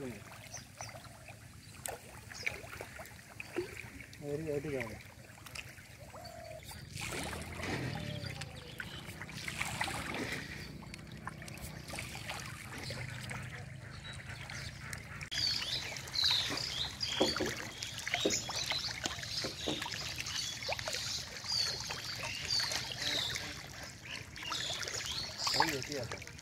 어디 어디 가요? 어디 어디야?